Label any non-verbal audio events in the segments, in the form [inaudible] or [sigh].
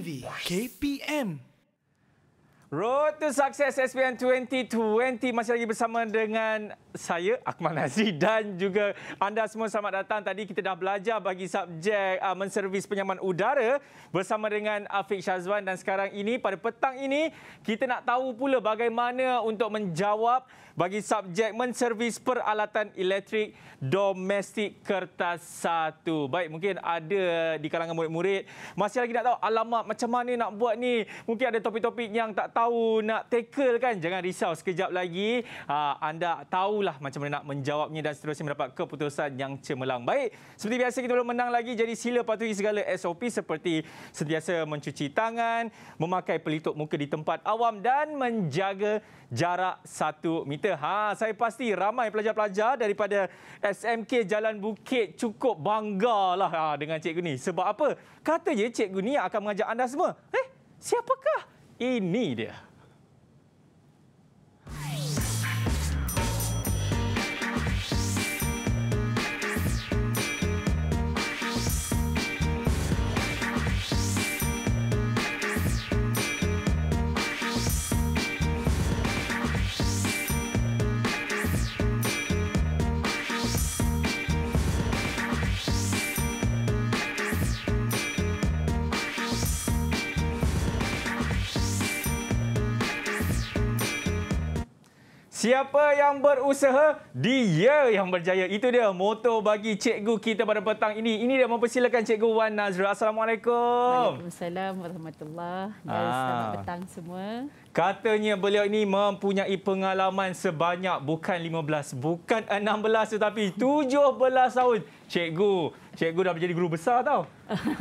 TV KPM Road to Success SPM 2020 masih lagi bersama dengan saya Akmal Nazri dan juga anda semua selamat datang. Tadi kita dah belajar bagi subjek uh, menservis penyaman udara bersama dengan Afiq Syazwan dan sekarang ini pada petang ini kita nak tahu pula bagaimana untuk menjawab bagi subjek menservis peralatan elektrik domestik kertas satu. Baik, mungkin ada di kalangan murid-murid masih lagi nak tahu alamat macam mana nak buat ni. Mungkin ada topik-topik yang tak tahu nak tackle kan. Jangan risau sekejap lagi ah, anda tahulah macam mana nak menjawabnya dan seterusnya mendapat keputusan yang cemerlang. Baik, seperti biasa kita belum menang lagi jadi sila patuhi segala SOP seperti sentiasa mencuci tangan, memakai pelitup muka di tempat awam dan menjaga jarak 1 meter. Ha, saya pasti ramai pelajar-pelajar daripada SMK Jalan Bukit cukup banggalah ha, dengan cikgu ni. Sebab apa? Kata je cikgu ni akan mengajak anda semua. Eh, siapakah? Ini dia. Siapa yang berusaha, dia yang berjaya. Itu dia moto bagi cikgu kita pada petang ini. Ini dia mempersilakan cikgu Wan Nazrul. Assalamualaikum. Waalaikumsalam warahmatullahi wabarakatuh. Selamat ah. petang semua. Katanya beliau ini mempunyai pengalaman sebanyak bukan 15, bukan 16 tetapi 17 tahun. Cikgu, cikgu dah menjadi guru besar tau.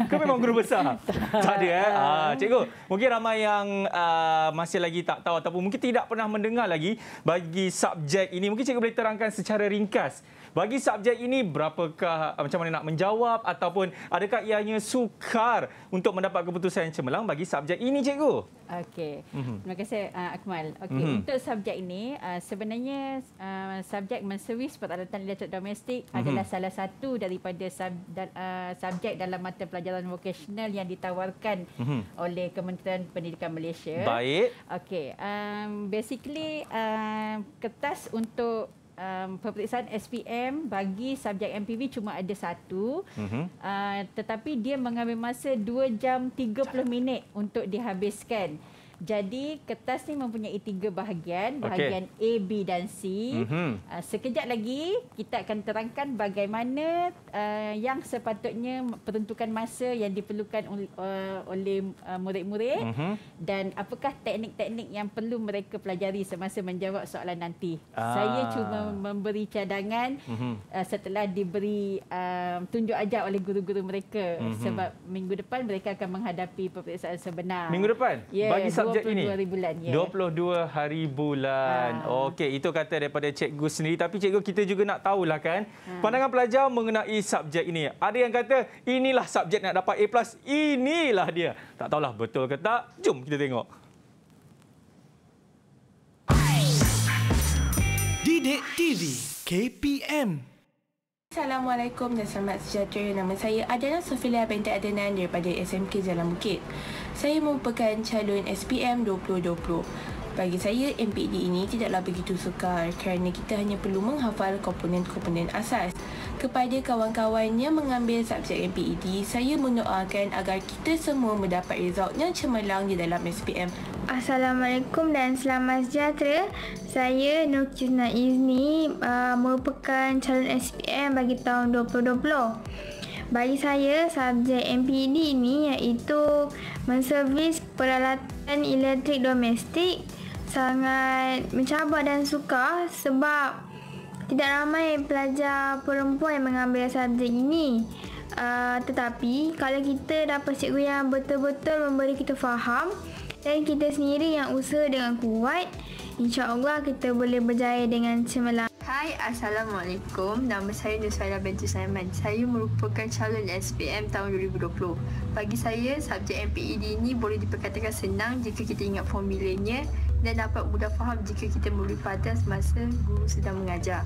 Kau memang guru besar? [laughs] tak ada. Eh? Ah, cikgu, mungkin ramai yang ah, masih lagi tak tahu ataupun mungkin tidak pernah mendengar lagi bagi subjek ini. Mungkin cikgu boleh terangkan secara ringkas bagi subjek ini, berapakah ah, macam mana nak menjawab ataupun adakah ianya sukar untuk mendapat keputusan yang cemerlang bagi subjek ini, cikgu? Okey. Mm -hmm. Terima kasih, uh, Akmal. Okay. Mm -hmm. Untuk subjek ini, uh, sebenarnya uh, subjek menservis pertaratan elektrik domestik mm -hmm. adalah salah satu daripada sub, da, uh, subjek dalam mata pelajaran vocational yang ditawarkan mm -hmm. oleh Kementerian Pendidikan Malaysia. Baik. Okey. Um, basically, uh, kertas untuk um, peperiksaan SPM bagi subjek MPV cuma ada satu. Uh-huh. Uh, tetapi dia mengambil masa 2 jam 30 minit untuk dihabiskan. Jadi kertas ni mempunyai tiga bahagian, bahagian okay. A, B dan C. Mm-hmm. Uh, sekejap lagi kita akan terangkan bagaimana uh, yang sepatutnya peruntukan masa yang diperlukan ah, oleh, uh, murid-murid mm-hmm. dan apakah teknik-teknik yang perlu mereka pelajari semasa menjawab soalan nanti. Ah. Saya cuma memberi cadangan mm-hmm. uh, setelah diberi uh, tunjuk ajar oleh guru-guru mereka mm-hmm. sebab minggu depan mereka akan menghadapi peperiksaan sebenar. Minggu depan? Yeah. Bagi subjek ini? 22 hari bulan. Ya. 22 hari bulan. Ha. Okey, itu kata daripada cikgu sendiri. Tapi cikgu, kita juga nak tahulah kan ha. pandangan pelajar mengenai subjek ini. Ada yang kata inilah subjek nak dapat A+, inilah dia. Tak tahulah betul ke tak. Jom kita tengok. Didik TV KPM Assalamualaikum dan selamat sejahtera. Nama saya Adana Sofila Binti Adnan daripada SMK Jalan Bukit saya merupakan calon SPM 2020. Bagi saya, MPD ini tidaklah begitu sukar kerana kita hanya perlu menghafal komponen-komponen asas. Kepada kawan-kawan yang mengambil subjek MPED, saya mendoakan agar kita semua mendapat result yang cemerlang di dalam SPM. Assalamualaikum dan selamat sejahtera. Saya Nurkina Izni uh, merupakan calon SPM bagi tahun 2020. Bagi saya, subjek MPD ini iaitu menservis peralatan elektrik domestik sangat mencabar dan suka sebab tidak ramai pelajar perempuan yang mengambil subjek ini. Uh, tetapi kalau kita dapat cikgu yang betul-betul memberi kita faham dan kita sendiri yang usaha dengan kuat, InsyaAllah kita boleh berjaya dengan cemerlang. Hai, Assalamualaikum. Nama saya Nusaira Bintu Saiman. Saya merupakan calon SPM tahun 2020. Bagi saya, subjek MPED ini boleh diperkatakan senang jika kita ingat formulanya dan dapat mudah faham jika kita memberi perhatian semasa guru sedang mengajar.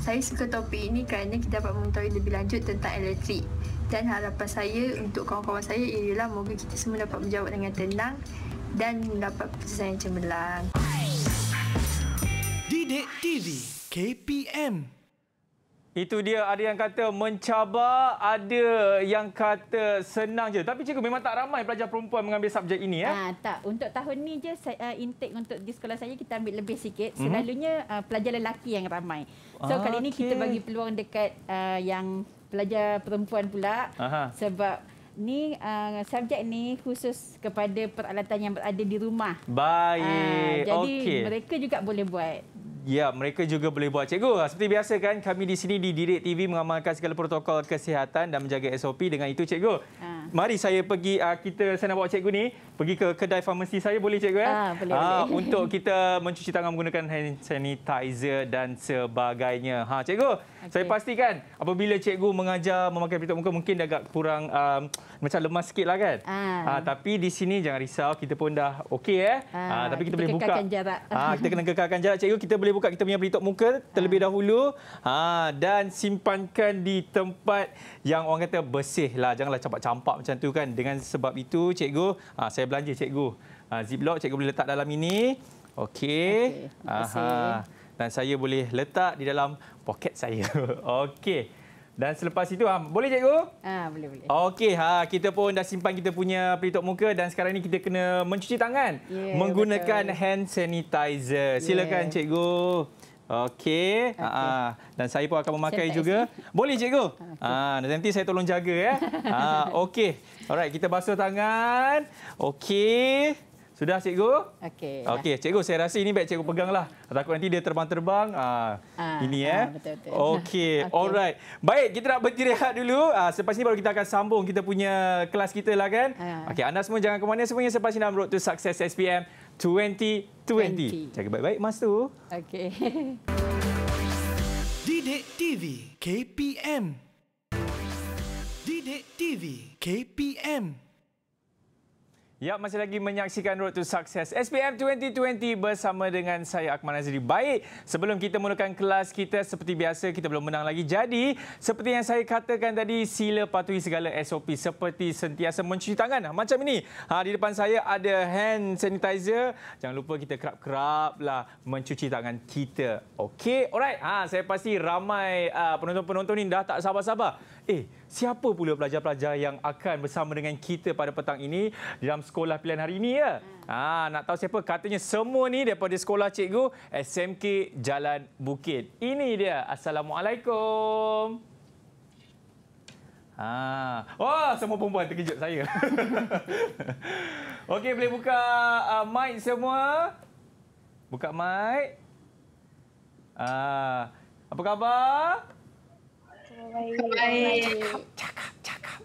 Saya suka topik ini kerana kita dapat mengetahui lebih lanjut tentang elektrik dan harapan saya untuk kawan-kawan saya ialah moga kita semua dapat menjawab dengan tenang dan dapat persesuaian cemerlang. Didik TV KPM itu dia ada yang kata mencabar, ada yang kata senang je. Tapi cikgu memang tak ramai pelajar perempuan mengambil subjek ini ya? Ha, tak. Untuk tahun ni je saya, uh, intake untuk di sekolah saya kita ambil lebih sikit. Mhm. Selalunya uh, pelajar lelaki yang ramai. So okay. kali ini kita bagi peluang dekat uh, yang pelajar perempuan pula Aha. sebab ni uh, subjek ni khusus kepada peralatan yang berada di rumah. Baik. Uh, jadi okay. mereka juga boleh buat. Ya, mereka juga boleh buat. Cikgu, ah, seperti biasa kan kami di sini di Direk TV mengamalkan segala protokol kesihatan dan menjaga SOP dengan itu Cikgu. Uh mari saya pergi uh, kita saya nak bawa cikgu ni pergi ke kedai farmasi saya boleh cikgu ya? Ah, boleh, ah, boleh. untuk [laughs] kita mencuci tangan menggunakan hand sanitizer dan sebagainya. Ha cikgu, okay. saya pastikan apabila cikgu mengajar memakai pelitup muka mungkin agak kurang um, macam lemas sikitlah kan. Ah. ah tapi di sini jangan risau kita pun dah okey eh. Ah, ah tapi kita, kita boleh buka. Ah kita kena kekalkan jarak cikgu. Kita boleh buka kita punya pelitup muka terlebih ah. dahulu. Ah dan simpankan di tempat yang orang kata bersih lah. Janganlah campak-campak macam tu kan. Dengan sebab itu cikgu, ha, saya belanja cikgu. Ha, ah, ziplock cikgu boleh letak dalam ini. Okey. Okay. Dan saya boleh letak di dalam poket saya. [laughs] Okey. Dan selepas itu, ha, boleh cikgu? Ah ha, boleh boleh. Okey, ha, kita pun dah simpan kita punya pelitup muka dan sekarang ini kita kena mencuci tangan yeah, menggunakan betul. hand sanitizer. Silakan yeah. cikgu. Okey. Okay. Ha, ah, ah. dan saya pun akan memakai Sempat juga. Isi. Boleh cikgu? Ah, okay. Ha, nanti saya tolong jaga ya. Ha, [laughs] Okey. Alright, kita basuh tangan. Okey. Sudah cikgu? Okey. Okey, cikgu saya rasa ini baik cikgu peganglah. Takut nanti dia terbang-terbang. Ah, ini ya. Eh. Okey, [laughs] okay. alright. Baik, kita nak berhenti rehat dulu. Ah, selepas ini baru kita akan sambung kita punya kelas kita lah kan. Okey, anda semua jangan ke mana semuanya selepas ini dalam road to success SPM. 2020. Jaga baik-baik masa tu. Okey. [laughs] Didik TV KPM. Didik TV KPM. Ya, masih lagi menyaksikan Road to Success SPM 2020 bersama dengan saya Akmal Azri. Baik, sebelum kita mulakan kelas kita seperti biasa, kita belum menang lagi. Jadi, seperti yang saya katakan tadi, sila patuhi segala SOP seperti sentiasa mencuci tangan. Ha, macam ini, ha, di depan saya ada hand sanitizer. Jangan lupa kita kerap kerap lah mencuci tangan kita. Okey, alright. Ha, saya pasti ramai ah, penonton-penonton uh, ini dah tak sabar-sabar. Eh, siapa pula pelajar-pelajar yang akan bersama dengan kita pada petang ini di dalam sekolah pilihan hari ini ya. Ah ha, nak tahu siapa katanya semua ni daripada sekolah cikgu SMK Jalan Bukit. Ini dia. Assalamualaikum. Ah, ha. wah oh, semua perempuan terkejut saya. [laughs] Okey, boleh buka uh, mic semua. Buka mic. Ah, apa khabar? Baik. Baik. Cakap, cakap, cakap.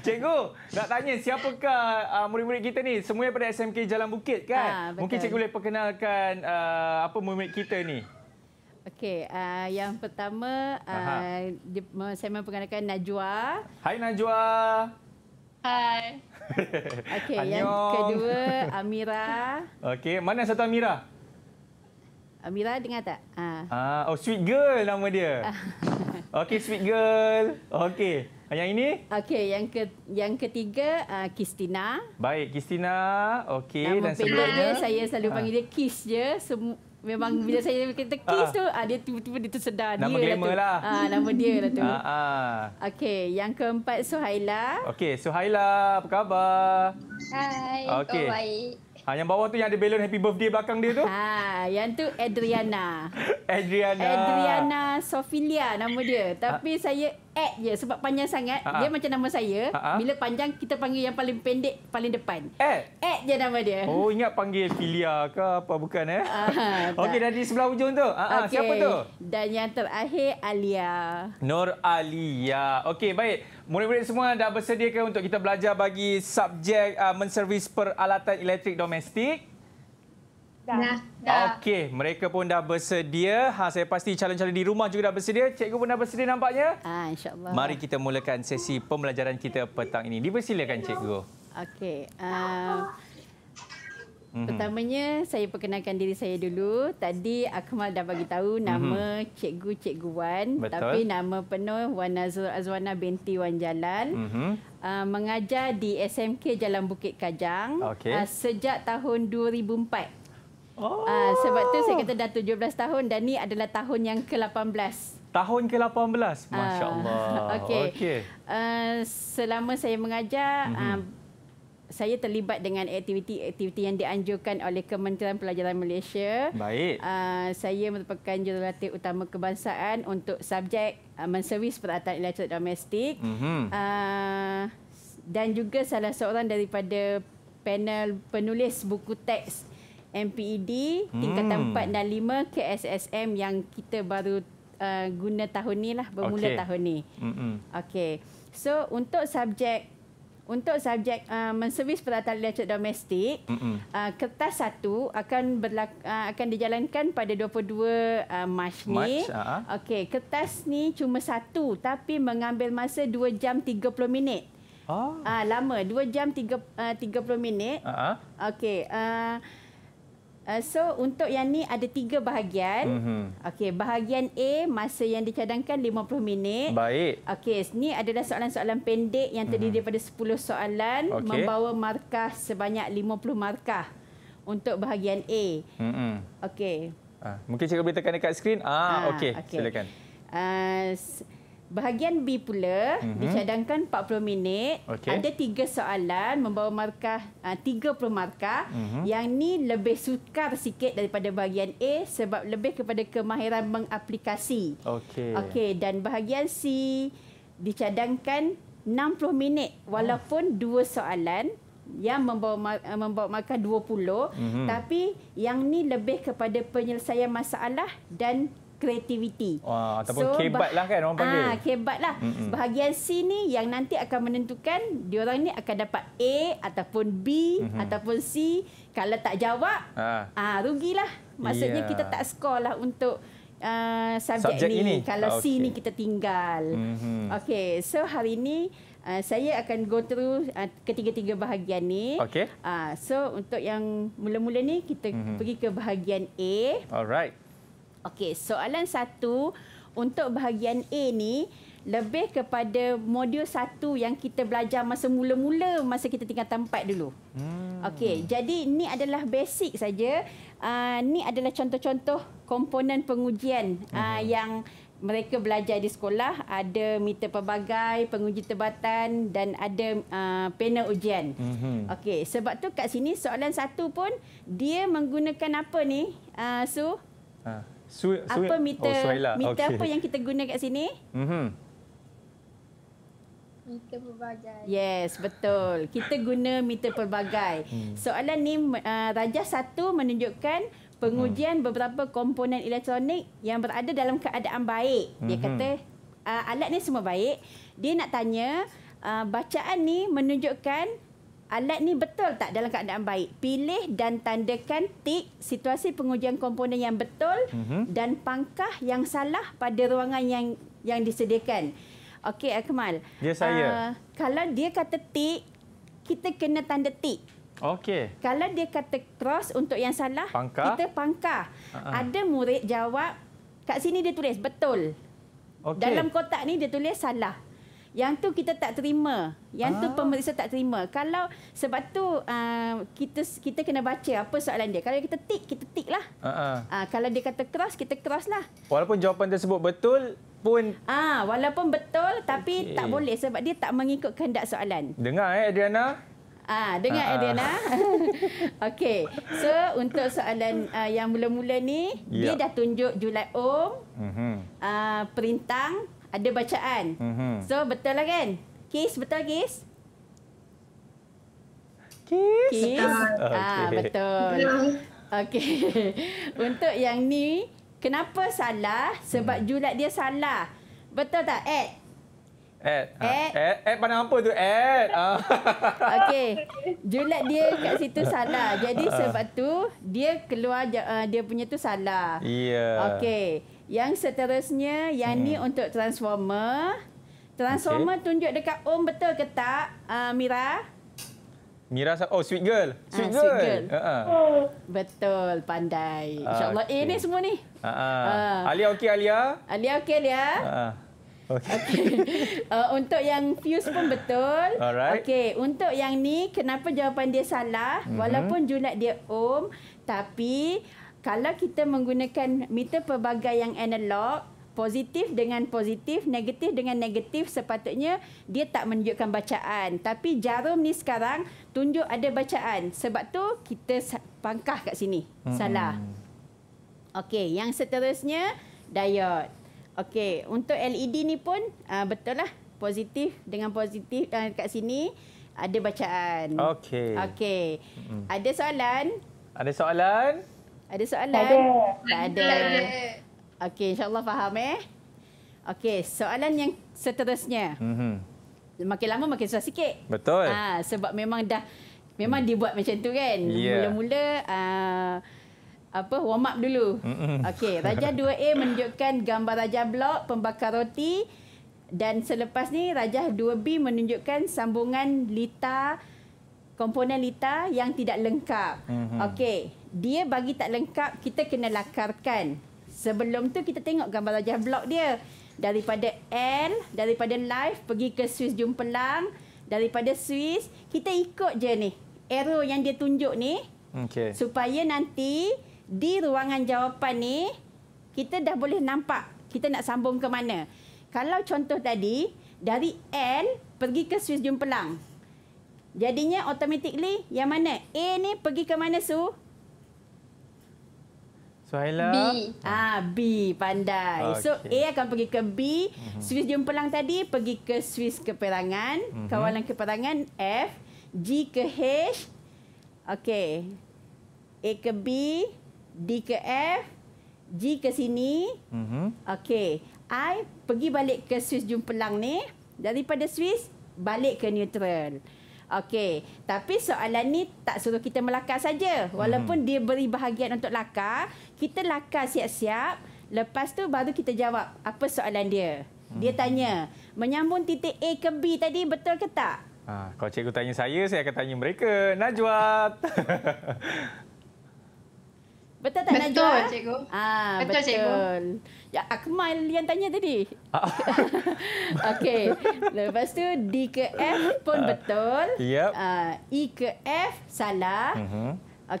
[laughs] cikgu, nak tanya siapakah uh, murid-murid kita ni? Semua daripada SMK Jalan Bukit kan? Ha, Mungkin cikgu boleh perkenalkan uh, apa murid kita ni? Okey, uh, yang pertama uh, saya memperkenalkan Najwa. Hai Najwa. Hai. [laughs] Okey, yang kedua Amira. Okey, mana satu Amira? Amira dengar tak? Ah. Uh. uh, oh sweet girl nama dia. [laughs] Okey, sweet girl. Okey. Yang ini? Okey, yang ke yang ketiga uh, Kristina. Baik, Kristina. Okey, dan sebenarnya saya selalu ah. panggil dia Kiss je. Sem Memang bila saya kata kiss ah. tu, ah, dia tiba-tiba dia tersedar. Nama dia lah. Tu. Lah. Ah, nama dia lah tu. Ah, ah. Okey, yang keempat Suhaila. Okey, Suhaila, apa khabar? Hai, okay. oh, baik. Ha, yang bawah tu yang ada balon happy birthday belakang dia tu? Ha, yang tu Adriana. [laughs] Adriana. Adriana Sofilia nama dia. Tapi ha. saya at je sebab panjang sangat uh-huh. dia macam nama saya uh-huh. bila panjang kita panggil yang paling pendek paling depan at at je nama dia oh ingat panggil filia ke apa bukan eh uh [laughs] okey dan di sebelah ujung tu uh-huh, okay. siapa tu dan yang terakhir alia nur alia okey baik murid-murid semua dah bersedia ke untuk kita belajar bagi subjek uh, menservis peralatan elektrik domestik Dah. dah. Okey, mereka pun dah bersedia. Ha, saya pasti calon-calon di rumah juga dah bersedia. Cikgu pun dah bersedia nampaknya. Ha, InsyaAllah. Mari kita mulakan sesi pembelajaran kita petang ini. Dipersilakan cikgu. Okey. Uh, mm -hmm. Pertamanya, saya perkenalkan diri saya dulu. Tadi Akmal dah bagi tahu mhm. nama mm -hmm. cikgu Cikgu Wan. Betul. Tapi nama penuh Wan Azul Azwana binti Wan Jalan. Mm -hmm. Uh, mengajar di SMK Jalan Bukit Kajang okay. uh, sejak tahun 2004. Ah, oh. Uh, sebab tu saya kata dah 17 tahun dan ni adalah tahun yang ke-18. Tahun ke-18? Ah, Masya-Allah. Uh, Okey. Okay. Uh, ah, selama saya mengajar, mm-hmm. uh, saya terlibat dengan aktiviti-aktiviti yang dianjurkan oleh Kementerian Pelajaran Malaysia. Baik. Uh, saya merupakan jurulatih utama kebangsaan untuk subjek uh, menservis perataan elektrik domestik. Mm-hmm. Uh, dan juga salah seorang daripada panel penulis buku teks MPED hmm. tingkatan hmm. 4 dan 5 KSSM yang kita baru uh, guna tahun ni lah bermula okay. tahun ni. Okey. So untuk subjek untuk subjek uh, menservis perataan elektrik domestik, uh, kertas satu akan berlaku, uh, akan dijalankan pada 22 uh, Mac ni. Mac, uh-huh. Okey, kertas ni cuma satu tapi mengambil masa 2 jam 30 minit. Ah, ah uh, lama 2 jam 3, uh, 30 minit. Uh-huh. Okey, uh, Uh, so untuk yang ni ada tiga bahagian. Mm-hmm. Okey, bahagian A masa yang dicadangkan 50 minit. Baik. Okey, ni adalah soalan-soalan pendek yang terdiri mm-hmm. daripada 10 soalan okay. membawa markah sebanyak 50 markah untuk bahagian A. Hmm. Okey. Ah, mungkin cikgu boleh tekan dekat skrin. Ah, ah okey. Okay. Silakan. Uh, Bahagian B pula mm-hmm. dicadangkan 40 minit. Okay. Ada tiga soalan membawa markah ah, tiga 30 markah. Mm-hmm. Yang ni lebih sukar sikit daripada bahagian A sebab lebih kepada kemahiran mengaplikasi. Okey. Okey dan bahagian C dicadangkan 60 minit walaupun oh. dua soalan yang membawa eh, membawa markah 20 mm-hmm. tapi yang ni lebih kepada penyelesaian masalah dan kreativiti. Wah, ataupun so, kebat lah kan orang panggil. Ah, kebat lah. Mm -mm. Bahagian C ni yang nanti akan menentukan dia orang ni akan dapat A ataupun B mm -hmm. ataupun C. Kalau tak jawab, ah, ah rugilah. Maksudnya yeah. kita tak skor lah untuk uh, subjek ni. ini. Kalau okay. C ni kita tinggal. Mm -hmm. Okay, so hari ni uh, saya akan go through uh, ketiga-tiga bahagian ni. Okay. Uh, so untuk yang mula-mula ni kita mm -hmm. pergi ke bahagian A. Alright. Okey, soalan satu untuk bahagian A ni lebih kepada modul satu yang kita belajar masa mula-mula masa kita tinggal tempat dulu. Hmm. Okey, jadi ini adalah basic saja. Uh, ni adalah contoh-contoh komponen pengujian uh, yang mereka belajar di sekolah ada meter pelbagai, penguji tebatan dan ada uh, panel ujian. Mm -hmm. Okey, sebab tu kat sini soalan satu pun dia menggunakan apa ni? Uh, Su? Ha. Su, su, apa oh, meter, oh, meter okay. apa yang kita guna kat sini? Mm-hmm. Meter pelbagai. Yes, betul. Kita guna meter pelbagai. Hmm. Soalan ni, uh, Rajah 1 menunjukkan pengujian hmm. beberapa komponen elektronik yang berada dalam keadaan baik. Dia hmm. kata uh, alat ni semua baik. Dia nak tanya, uh, bacaan ni menunjukkan alat ni betul tak dalam keadaan baik? Pilih dan tandakan tik situasi pengujian komponen yang betul mm -hmm. dan pangkah yang salah pada ruangan yang yang disediakan. Okey, Akmal. Ya, saya. Uh, kalau dia kata tik, kita kena tanda tik. Okey. Kalau dia kata cross untuk yang salah, pangkah. kita pangkah. Uh -uh. Ada murid jawab, kat sini dia tulis betul. Okay. Dalam kotak ni dia tulis salah. Yang tu kita tak terima. Yang ah. tu pemeriksa tak terima. Kalau sebab tu uh, kita kita kena baca apa soalan dia. Kalau kita tik, kita tik lah. Uh-uh. Uh, kalau dia kata keras, kita keras lah. Walaupun jawapan tersebut betul pun... Ah, uh, walaupun betul tapi tak boleh sebab dia tak mengikut kehendak soalan. Dengar eh Adriana. Ah, dengar ha, Adriana. [laughs] Okey. So, untuk soalan uh, yang mula-mula ni, yep. dia ya. dah tunjuk julat om, mm-hmm. uh, perintang, ada bacaan. Mm-hmm. So betul lah kan? Kiss betul kiss? Kiss. kiss? Ah, okay. Ah betul. Okey. [laughs] Untuk yang ni kenapa salah? Sebab mm. julat dia salah. Betul tak? Ed. Ed. Ha. Ed. Ed, Ed pandang apa tu? Ed. Ah. [laughs] Okey. Julat dia kat situ salah. Jadi ah. sebab tu dia keluar uh, dia punya tu salah. Ya. Yeah. Okey. Yang seterusnya, yang hmm. ni untuk transformer. Transformer okay. tunjuk dekat Om betul ke tak, uh, Mira? Mira, oh sweet girl. Ah, sweet ah, girl. Sweet girl. Uh -huh. Ha, ha. Betul, pandai. Ah, InsyaAllah okay. Eh, A ni semua ni. Uh -huh. uh. Alia okey, Alia? Alia okey, Alia. Uh ha, -huh. Okay. okay. [laughs] Uh, untuk yang fuse pun betul. Alright. Okay. Untuk yang ni, kenapa jawapan dia salah? Mm -hmm. Walaupun junat dia om, tapi kalau kita menggunakan meter pelbagai yang analog, positif dengan positif, negatif dengan negatif, sepatutnya dia tak menunjukkan bacaan. Tapi jarum ni sekarang tunjuk ada bacaan. Sebab tu kita pangkah kat sini. Hmm. Salah. Okey, yang seterusnya diod. Okey, untuk LED ni pun uh, betul lah. Positif dengan positif uh, kat sini ada bacaan. Okey. Okey. Hmm. Ada soalan? Ada soalan? Ada soalan? Tak ada. Tak ada. Okey, insyaAllah faham eh. Okey, soalan yang seterusnya. Mm-hmm. Makin lama makin susah sikit. Betul. Ha, sebab memang dah memang mm. dibuat macam tu kan. Yeah. Mula-mula uh, apa warm up dulu. Mhm. Okey, Raja 2A [laughs] menunjukkan gambar Raja blok pembakar roti dan selepas ni Raja 2B menunjukkan sambungan litar komponen litar yang tidak lengkap. Mm-hmm. Okey, dia bagi tak lengkap, kita kena lakarkan. Sebelum tu kita tengok gambar wajah blok dia. Daripada L, daripada live pergi ke Swiss Jumpelang, daripada Swiss kita ikut je ni arrow yang dia tunjuk ni. Okey. Supaya nanti di ruangan jawapan ni kita dah boleh nampak kita nak sambung ke mana. Kalau contoh tadi dari L pergi ke Swiss Jumpelang. Jadinya automatically yang mana? A ni pergi ke mana Su? Suhaila. B. Ah B pandai. Okay. So A akan pergi ke B. Mm -hmm. Swiss jumpelang tadi pergi ke Swiss keperangan. Mm -hmm. Kawalan keperangan F. G ke H. Okey. A ke B. D ke F. G ke sini. Mm -hmm. Okey. I pergi balik ke Swiss jumpelang ni. Daripada Swiss balik ke neutral. Neutral. Okey, tapi soalan ni tak suruh kita melakar saja. Walaupun hmm. dia beri bahagian untuk lakar, kita lakar siap-siap. Lepas tu baru kita jawab apa soalan dia. Dia mhm. tanya, menyambung titik A ke B tadi betul ke tak? Ha, kalau cikgu tanya saya, saya akan tanya mereka. Najwa! [laughs] Betul tak Najwa? Betul cikgu. Ah, betul, cikgu. Ya, Akmal yang tanya tadi. Ah. [laughs] Okey. Lepas tu D ke F pun ah. betul. Yep. Uh, ah, e ke F salah. Mm -hmm.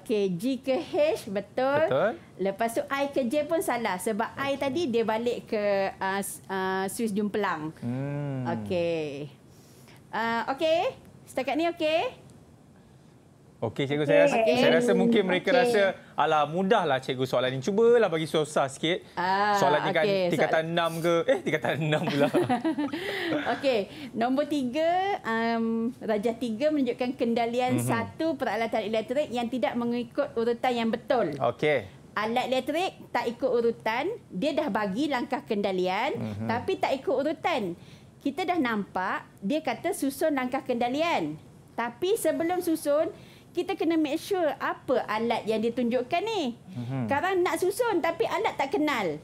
Okey, G ke H betul. betul. Lepas tu I ke J pun salah sebab okay. I tadi dia balik ke uh, uh, Swiss Jumpelang. Hmm. Okey. Uh, okey. Setakat ni okey? Okey cikgu okay. saya rasa, okay. saya rasa mungkin mereka okay. rasa alah mudahlah cikgu soalan ni cubalah bagi susah sikit. Ah, soalan ni okay. kan tingkatan so- 6 ke? Eh tingkatan 6 pula. [laughs] Okey, nombor 3 um darjah 3 menunjukkan kendalian mm-hmm. satu peralatan elektrik yang tidak mengikut urutan yang betul. Okey. Alat elektrik tak ikut urutan, dia dah bagi langkah kendalian mm-hmm. tapi tak ikut urutan. Kita dah nampak dia kata susun langkah kendalian. Tapi sebelum susun kita kena make sure apa alat yang ditunjukkan ni. mm Sekarang nak susun tapi alat tak kenal.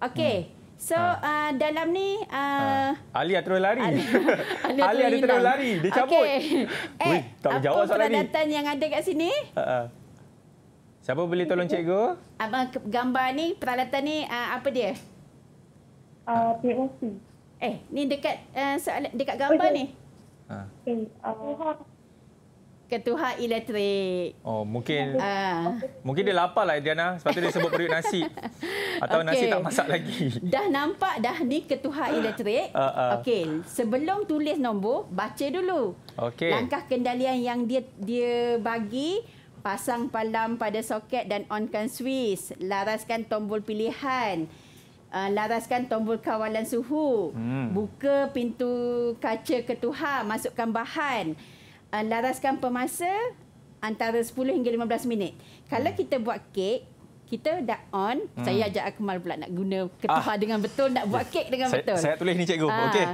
Okey. Hmm. So ha. uh, dalam ni a uh, ha. Alia terus lari. Alia, [laughs] Alia, Alia terus lari. Dia cabut. Okay. [laughs] Eh, Ui, tak jawab soalan ni. Apa yang ada kat sini? Uh-uh. Siapa boleh tolong cikgu? Apa gambar ni, peralatan ni uh, apa dia? Uh, ah, POC. Eh, ni dekat uh, soalan, dekat gambar oh, ni. Ha. Eh, uh, Ketua elektrik. Oh, mungkin uh. mungkin dia lapar lah, Adriana. Sebab tu dia sebut periuk nasi. Atau okay. nasi tak masak lagi. Dah nampak dah ni ketua elektrik. Uh, uh. Okey, sebelum tulis nombor, baca dulu. Okay. Langkah kendalian yang dia dia bagi, pasang palam pada soket dan onkan swiss, Laraskan tombol pilihan. Uh, laraskan tombol kawalan suhu. Hmm. Buka pintu kaca ketua, masukkan bahan uh, laraskan pemasa antara 10 hingga 15 minit. Kalau hmm. kita buat kek, kita dah on. Hmm. Saya ajak Akmal pula nak guna ketua ah. dengan betul, nak buat kek dengan saya, betul. Saya tulis ni cikgu. Ah. Okey.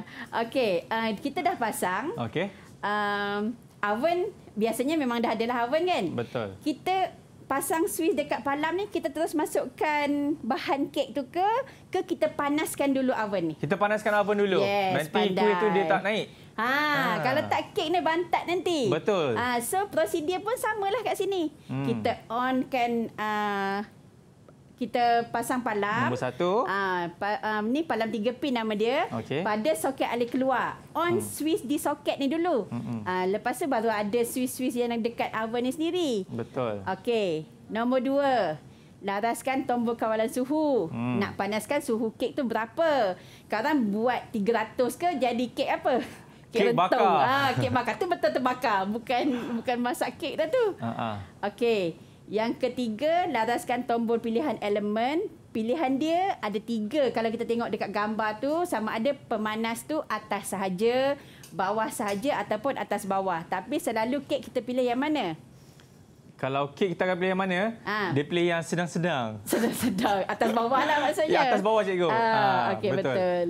Okey, uh, kita dah pasang. Okey. Um, oven biasanya memang dah ada lah oven kan? Betul. Kita pasang suis dekat palam ni, kita terus masukkan bahan kek tu ke ke kita panaskan dulu oven ni? Kita panaskan oven dulu. Yes, Nanti pandai. kuih tu dia tak naik. Ha, ha. Kalau tak kek ni bantat nanti. Betul. Ha, so prosedur pun samalah kat sini. Hmm. Kita onkan... Uh, kita pasang palam. Nombor satu. Ah, pa, um, ni palam tiga pin nama dia. Okay. Pada soket alih keluar. On hmm. switch di soket ni dulu. Hmm. Ha, lepas tu baru ada switch-switch yang dekat oven ni sendiri. Betul. Okey. Nombor dua. Laraskan tombol kawalan suhu. Hmm. Nak panaskan suhu kek tu berapa. Sekarang buat 300 ke jadi kek apa? kek rentung. bakar. Ha, kek bakar tu betul terbakar. Bukan bukan masak kek dah tu. Uh-huh. Okey. Yang ketiga, laraskan tombol pilihan elemen. Pilihan dia ada tiga kalau kita tengok dekat gambar tu. Sama ada pemanas tu atas sahaja, bawah sahaja ataupun atas bawah. Tapi selalu kek kita pilih yang mana? Kalau kek kita akan pilih yang mana? Ha. Dia pilih yang sedang-sedang. [laughs] Sedang-sedang. Atas bawah lah maksudnya. Ya, atas bawah cikgu. Ha, ha, Okey, betul. betul.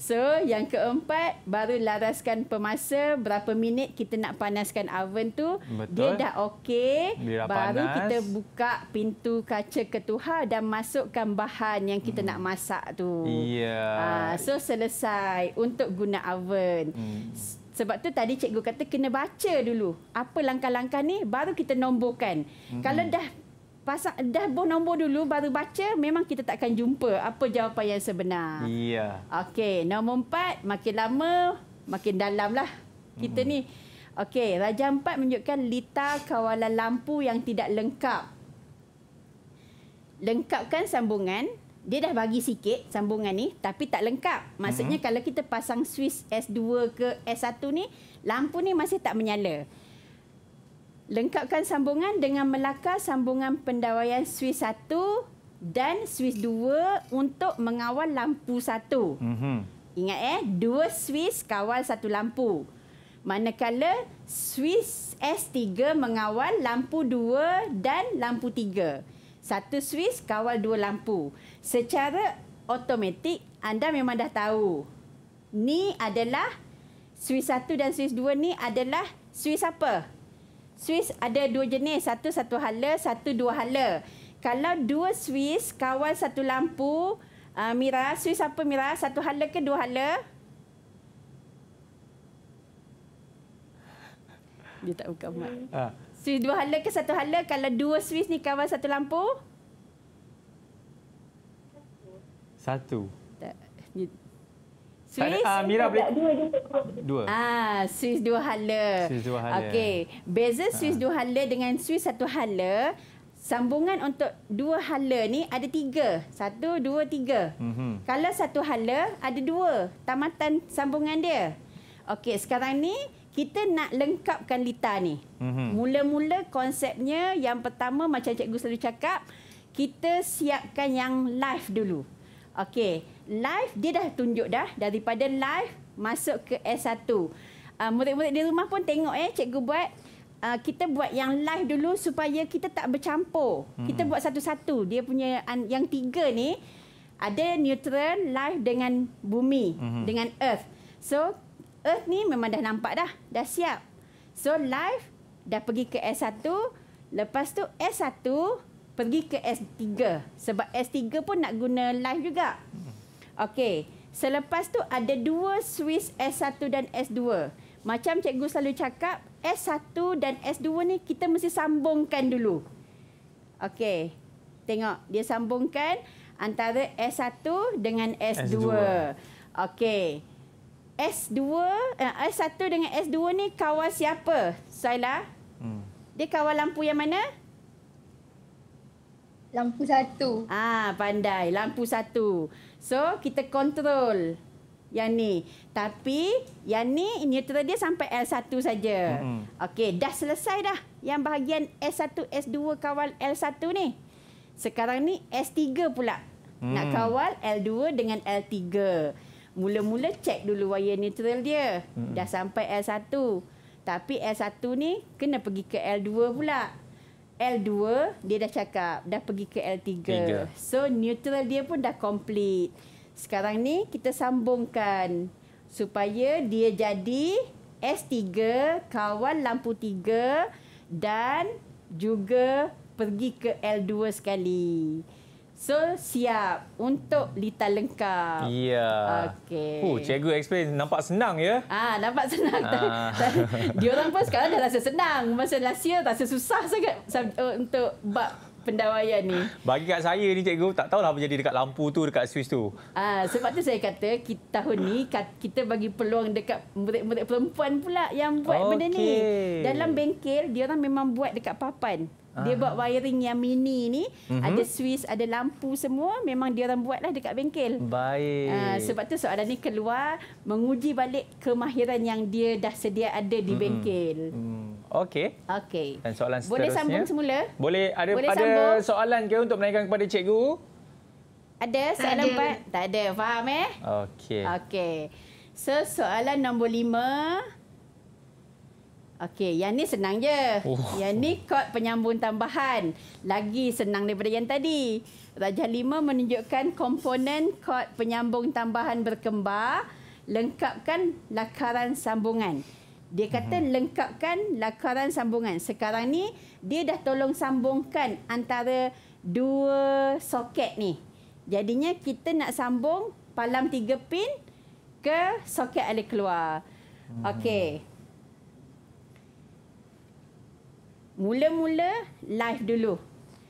So, yang keempat baru laraskan pemasa berapa minit kita nak panaskan oven tu. Betul. Dia dah okey. Baru panas. kita buka pintu kaca ketuhar dan masukkan bahan yang kita hmm. nak masak tu. Yeah. Uh, so selesai untuk guna oven. Hmm. Sebab tu tadi cikgu kata kena baca dulu. Apa langkah-langkah ni baru kita nombokan. Hmm. Kalau dah pasang dah dashboard nombor dulu baru baca memang kita takkan jumpa apa jawapan yang sebenar. Iya. Yeah. Okey, nombor empat makin lama makin dalamlah kita mm ni. Okey, raja empat menunjukkan lita kawalan lampu yang tidak lengkap. Lengkapkan sambungan. Dia dah bagi sikit sambungan ni tapi tak lengkap. Maksudnya mm-hmm. kalau kita pasang switch S2 ke S1 ni, lampu ni masih tak menyala. Lengkapkan sambungan dengan melakar sambungan pendawaian Swiss 1 dan Swiss 2 untuk mengawal lampu 1. Mm -hmm. Ingat eh, dua Swiss kawal satu lampu. Manakala Swiss S3 mengawal lampu 2 dan lampu 3. Satu Swiss kawal dua lampu. Secara automatik anda memang dah tahu. Ni adalah Swiss 1 dan Swiss 2 ni adalah Swiss apa? Swiss ada dua jenis. Satu satu hala, satu dua hala. Kalau dua Swiss kawal satu lampu, uh, Mira, Swiss apa Mira? Satu hala ke dua hala? Dia tak buka mat. Ah. Swiss dua hala ke satu hala? Kalau dua Swiss ni kawal satu lampu? Satu. Tak. Swiss. Ah, Mira boleh. Dua, dua. Ah, Swiss dua hala. Swiss dua hala. Okey. Beza Swiss ah. dua hala dengan Swiss satu hala. Sambungan untuk dua hala ni ada tiga. Satu, dua, tiga. Mm-hmm. Kalau satu hala, ada dua. Tamatan sambungan dia. Okey, sekarang ni kita nak lengkapkan lita ni. Mm-hmm. Mula-mula konsepnya yang pertama macam cikgu selalu cakap, kita siapkan yang live dulu. Okey, live dia dah tunjuk dah daripada live masuk ke S1. Uh, ah, murid-murid di rumah pun tengok eh cikgu buat uh, kita buat yang live dulu supaya kita tak bercampur. Hmm. Kita buat satu-satu. Dia punya yang tiga ni ada neutron, live dengan bumi, hmm. dengan earth. So earth ni memang dah nampak dah, dah siap. So live dah pergi ke S1, lepas tu S1 pergi ke S3 sebab S3 pun nak guna live juga. Okey, selepas tu ada dua Swiss S1 dan S2. Macam cikgu selalu cakap, S1 dan S2 ni kita mesti sambungkan dulu. Okey. Tengok, dia sambungkan antara S1 dengan S2. S2. Okey. S2 eh, S1 dengan S2 ni kawal siapa? Saila? Hmm. Dia kawal lampu yang mana? lampu satu. Ah, pandai. Lampu satu. So, kita kontrol yang ni. Tapi yang ni neutral dia sampai L1 saja. Hmm. Okey, dah selesai dah yang bahagian S1 S2 kawal L1 ni. Sekarang ni S3 pula. Hmm. Nak kawal L2 dengan L3. Mula-mula cek dulu wayar neutral dia. Hmm. Dah sampai L1. Tapi L1 ni kena pergi ke L2 pula. L2 dia dah cakap dah pergi ke L3. 3. So neutral dia pun dah complete. Sekarang ni kita sambungkan supaya dia jadi S3 kawan lampu 3 dan juga pergi ke L2 sekali. So siap untuk lita lengkap. Ya. Yeah. Okey. Oh, cikgu explain nampak senang ya? Ah, nampak senang. Ah. [laughs] Dia orang pun sekarang dah rasa senang. Masa last year tak susah sangat eh, untuk bab pendawaian ni. Bagi kat saya ni cikgu tak tahulah apa jadi dekat lampu tu dekat Swiss tu. Ah, sebab tu saya kata kita tahun ni kita bagi peluang dekat murid-murid perempuan pula yang buat okay. benda ni. Dalam bengkel dia orang memang buat dekat papan. Ha. Dia ah. buat wiring yang mini ni. Mm-hmm. Ada Swiss, ada lampu semua. Memang dia orang buatlah lah dekat bengkel. Baik. Ha, sebab tu soalan ni keluar. Menguji balik kemahiran yang dia dah sedia ada di mhm. hmm bengkel. Mm. Okey. Okey. Dan soalan seterusnya. Boleh sambung semula? Boleh. Ada Boleh pada sambung. soalan ke untuk menaikkan kepada cikgu? Ada soalan empat? Tak ada. Faham eh? Okey. Okey. So soalan nombor lima. Okey, yang ni senang je. Oh. Yang ni kod penyambung tambahan. Lagi senang daripada yang tadi. Rajah 5 menunjukkan komponen kod penyambung tambahan berkembar. Lengkapkan lakaran sambungan. Dia kata hmm. lengkapkan lakaran sambungan. Sekarang ni, dia dah tolong sambungkan antara dua soket ni. Jadinya kita nak sambung palam tiga pin ke soket alih keluar. Hmm. Okey. mula-mula live dulu.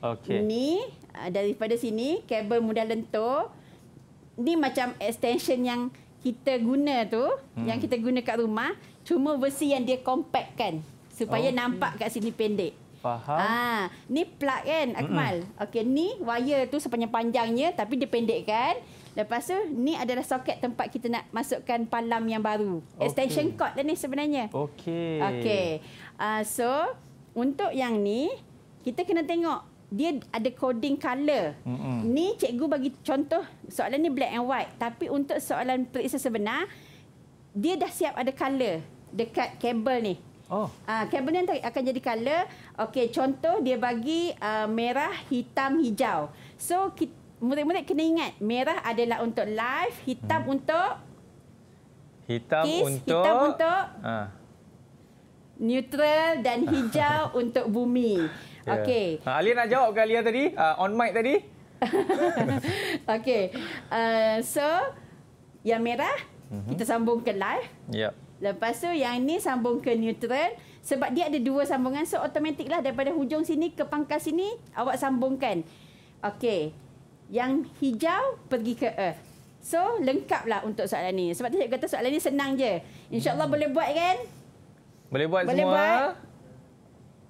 Okey. Ini ah, daripada sini kabel mudah lentur. Ini macam extension yang kita guna tu, hmm. yang kita guna kat rumah, cuma versi yang dia compact kan supaya okay. nampak kat sini pendek. Faham. Ha, ni plug kan Akmal. Mm-hmm. Okey, ni wire tu sepanjang panjangnya tapi dia pendek kan. Lepas tu ni adalah soket tempat kita nak masukkan palam yang baru. Okay. Extension cord lah ni sebenarnya. Okey. Okey. Uh, so untuk yang ni kita kena tengok dia ada coding color. Mm-hmm. Ni cikgu bagi contoh soalan ni black and white tapi untuk soalan periksa sebenar dia dah siap ada color dekat kabel ni. Oh. Uh, kabel ni akan jadi color. Okey contoh dia bagi uh, merah, hitam, hijau. So kita Murid-murid kena ingat merah adalah untuk live, hitam hmm. untuk hitam kiss, untuk hitam untuk ha neutral dan [laughs] hijau untuk bumi. Yeah. Okey. Ha, Alia nak jawab ke Alia tadi? Uh, on mic tadi? [laughs] Okey. Uh, so, yang merah, mm-hmm. kita sambung ke live. Yep. Ya. Lepas tu yang ini sambung ke neutral. Sebab dia ada dua sambungan. So, otomatiklah daripada hujung sini ke pangkal sini, awak sambungkan. Okey. Yang hijau pergi ke earth. So, lengkaplah untuk soalan ini. Sebab tu saya kata soalan ini senang je. InsyaAllah hmm. boleh buat kan? Boleh buat boleh semua? Boleh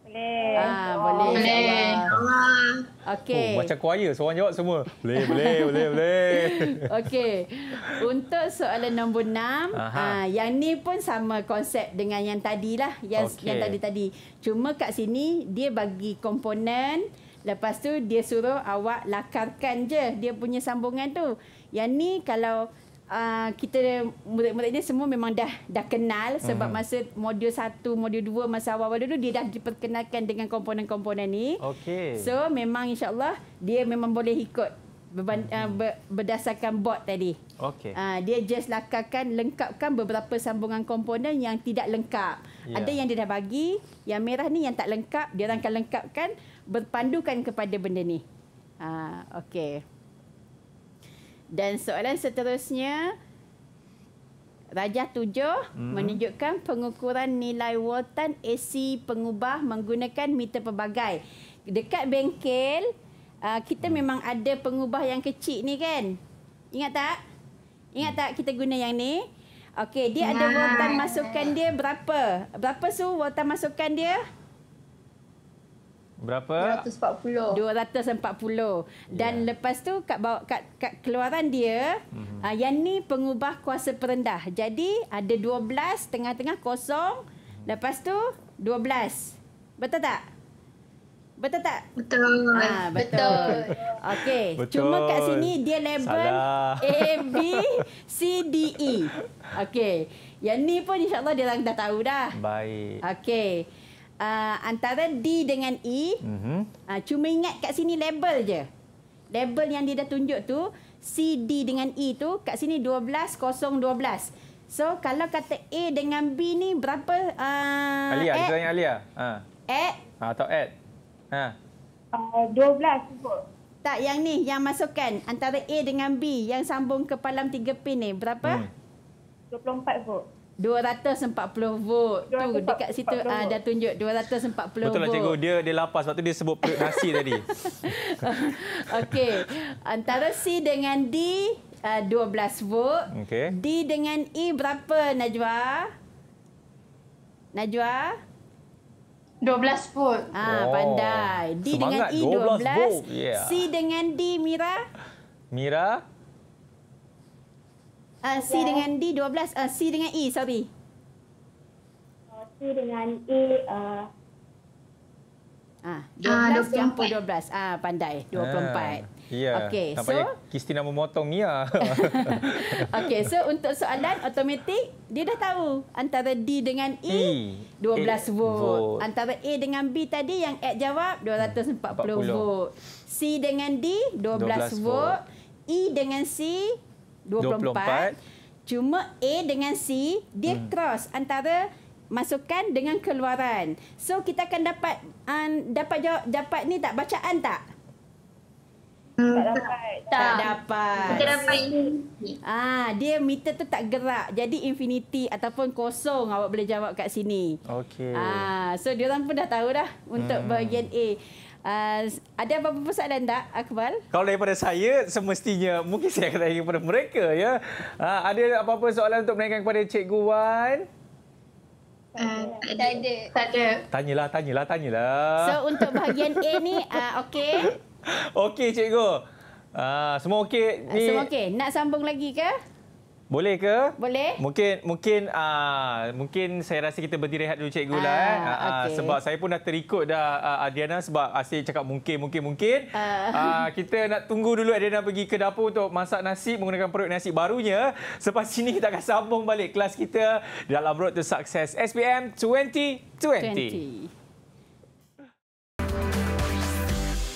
boleh. Ah, boleh. Oh, boleh. Oh, Okey. Oh, macam choir, seorang jawab semua. Boleh, boleh, boleh, boleh. [laughs] Okey. Untuk soalan nombor enam, ah, yang ni pun sama konsep dengan yang tadi lah, yang okay. yang tadi-tadi. Cuma kat sini dia bagi komponen, lepas tu dia suruh awak lakarkan je dia punya sambungan tu. Yang ni kalau uh, kita murid-murid ni semua memang dah dah kenal sebab uh-huh. masa modul 1 modul 2 masa awal-awal dulu dia dah diperkenalkan dengan komponen-komponen ni. Okey. So memang insyaallah dia memang boleh ikut Berban, uh, ah, hmm. berdasarkan bot tadi. Okey. Uh, dia just lakarkan lengkapkan beberapa sambungan komponen yang tidak lengkap. Yeah. Ada yang dia dah bagi, yang merah ni yang tak lengkap, dia akan lengkapkan berpandukan kepada benda ni. Ah uh, okey. Dan soalan seterusnya Rajah tujuh hmm. menunjukkan pengukuran nilai voltan AC pengubah menggunakan meter pelbagai. Dekat bengkel, uh, kita hmm. memang ada pengubah yang kecil ni kan? Ingat tak? Ingat tak kita guna yang ni? Okey, dia ada voltan masukan dia berapa? Berapa su voltan masukan dia? Berapa? 240. 240. Dan yeah. lepas tu kat bawa kat, kat keluaran dia, mm-hmm. yang ni pengubah kuasa perendah. Jadi ada 12 tengah-tengah kosong. Lepas tu 12. Betul tak? Betul tak? Betul. Ha, betul. betul. Okey. Cuma kat sini dia label Salah. A, B, C, D, E. Okey. Yang ni pun insyaAllah dia orang dah tahu dah. Baik. Okey uh, antara D dengan E. Uh-huh. Uh, cuma ingat kat sini label je. Label yang dia dah tunjuk tu C D dengan E tu kat sini 12 012. So kalau kata A dengan B ni berapa uh, Alia, add? Alia, Alia. Ha. Add? Ha, atau add? Ha. Uh, 12 cukup. Tak, yang ni yang masukkan antara A dengan B yang sambung ke palam tiga pin ni berapa? Hmm. 24 240 volt. 240 tu dekat situ uh, dah tunjuk 240 Betul volt. Betul lah cikgu. Dia dia lapas waktu dia sebut perut nasi [laughs] tadi. Okey. Antara C dengan D uh, ah, 12 vote. Okay. D dengan E berapa Najwa? Najwa? 12 vote. Ah, oh, pandai. D Semangat, dengan E 12, 12 Yeah. C dengan D Mira? Mira? Uh, C ya. dengan D 12 belas. Uh, C dengan E, sorry. Uh, C dengan E. Uh, ah, ah, dua puluh dua belas. Ah, pandai dua puluh empat. Ah, okay, tak so, Kristina memotong Mia. Ya. [laughs] [laughs] okay, so untuk soalan otomatik dia dah tahu antara D dengan E, e 12 e. volt. volt. Antara A dengan B tadi yang add jawab, 240 40. Hmm, volt. C dengan D, 12, 12 volt. volt. E dengan C, 24. 24. Cuma A dengan C, dia hmm. cross antara masukan dengan keluaran. So kita akan dapat um, dapat jawab, dapat ni tak bacaan tak? Hmm. Tak dapat. Tak, tak dapat. Kita dapat Ah, dia meter tu tak gerak. Jadi infinity ataupun kosong awak boleh jawab kat sini. Okey. Ah, so dia orang pun dah tahu dah untuk hmm. bahagian A. Uh, ada apa-apa persoalan tak, Akmal? Kalau daripada saya, semestinya mungkin saya akan tanya kepada mereka. ya. Uh, ada apa-apa soalan untuk menanyakan kepada Cikgu Wan? Uh, tak ada. Tanyalah, tanyalah, tanyalah. So, untuk bahagian A ni, uh, okey? [laughs] Okey, Cikgu. Uh, semua okey. Uh, semua okey. Nak sambung lagi ke? Boleh ke? Boleh. Mungkin mungkin aa, ah, mungkin saya rasa kita berhenti rehat dulu cikgu ah, lah. Eh. Aa, ah, ah, okay. Sebab saya pun dah terikut dah Adriana sebab asyik cakap mungkin, mungkin, mungkin. Uh. Aa, kita nak tunggu dulu Adriana pergi ke dapur untuk masak nasi menggunakan perut nasi barunya. Selepas sini [laughs] kita akan sambung balik kelas kita dalam Road to Success SPM 2020. 20.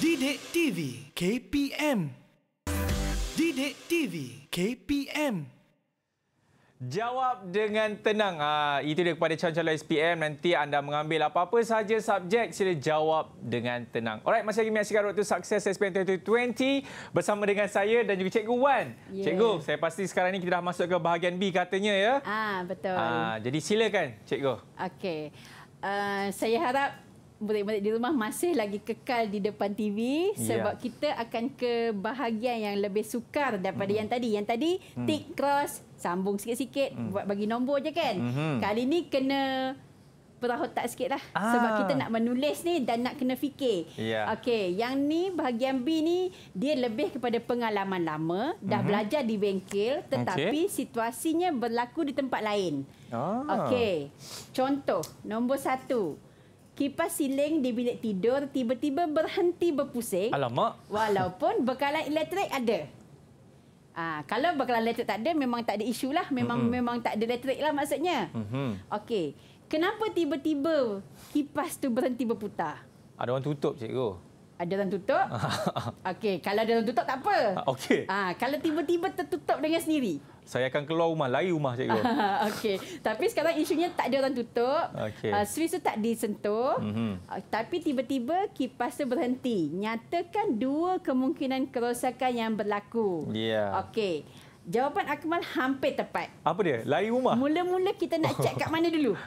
Didik TV KPM Didik TV KPM Jawab dengan tenang. Ha, itu dia kepada calon-calon SPM. Nanti anda mengambil apa-apa saja subjek, sila jawab dengan tenang. Alright, masih lagi menyaksikan Road sukses SPM 2020 bersama dengan saya dan juga Cikgu Wan. Yeah. Cikgu, saya pasti sekarang ini kita dah masuk ke bahagian B katanya ya. Ah Betul. Ha, jadi silakan, Cikgu. Okey. Uh, saya harap Budak-budak di rumah masih lagi kekal di depan TV sebab yeah. kita akan ke bahagian yang lebih sukar daripada mm. yang tadi. Yang tadi mm. tick cross sambung sikit-sikit mm. buat bagi nombor je kan. Mm-hmm. Kali ni kena perahu tak sikitlah ah. sebab kita nak menulis ni dan nak kena fikir. Yeah. Okey, yang ni bahagian B ni dia lebih kepada pengalaman lama, dah mm-hmm. belajar di bengkel tetapi okay. situasinya berlaku di tempat lain. Ah. Okey. Contoh nombor satu kipas siling di bilik tidur tiba-tiba berhenti berpusing. Alamak. Walaupun bekalan elektrik ada. Ah, ha, kalau bekalan elektrik tak ada memang tak ada isu lah. Memang mm-hmm. memang tak ada elektrik lah maksudnya. Mm-hmm. Okey. Kenapa tiba-tiba kipas tu berhenti berputar? Ada orang tutup cikgu. Ada orang tutup? [laughs] Okey, kalau ada orang tutup tak apa. Okey. Ah, ha, kalau tiba-tiba tertutup dengan sendiri saya akan keluar rumah, lari rumah cikgu. [laughs] Okey. Tapi sekarang isunya tak ada orang tutup. Okay. Uh, ah, Swiss tu tak disentuh. Mm-hmm. Uh, tapi tiba-tiba kipas tu berhenti. Nyatakan dua kemungkinan kerosakan yang berlaku. Ya. Yeah. Okey. Jawapan Akmal hampir tepat. Apa dia? Lari rumah? Mula-mula kita nak [laughs] check kat mana dulu?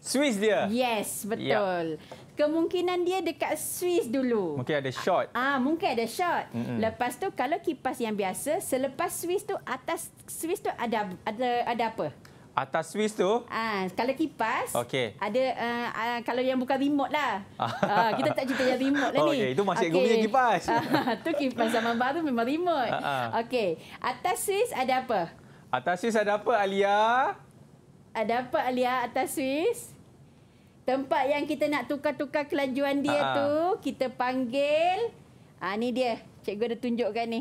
Swiss dia. Yes, betul. Yeah kemungkinan dia dekat Swiss dulu. Mungkin ada short. Ah, ah, mungkin ada short. Mm -mm. Lepas tu kalau kipas yang biasa, selepas Swiss tu atas Swiss tu ada ada ada apa? Atas Swiss tu? Ah, kalau kipas. Okey. Ada uh, uh, kalau yang bukan remote lah. ah, kita tak cerita yang remote lah [laughs] oh, ni. Okay, itu masih okay. punya kipas. [laughs] tu kipas zaman baru memang remote. Uh -uh. Okay. Atas Swiss ada apa? Atas Swiss ada apa, Alia? Ada apa, Alia? Atas Swiss? tempat yang kita nak tukar-tukar kelanjuan dia uh-huh. tu kita panggil ah ni dia cikgu dah tunjukkan ni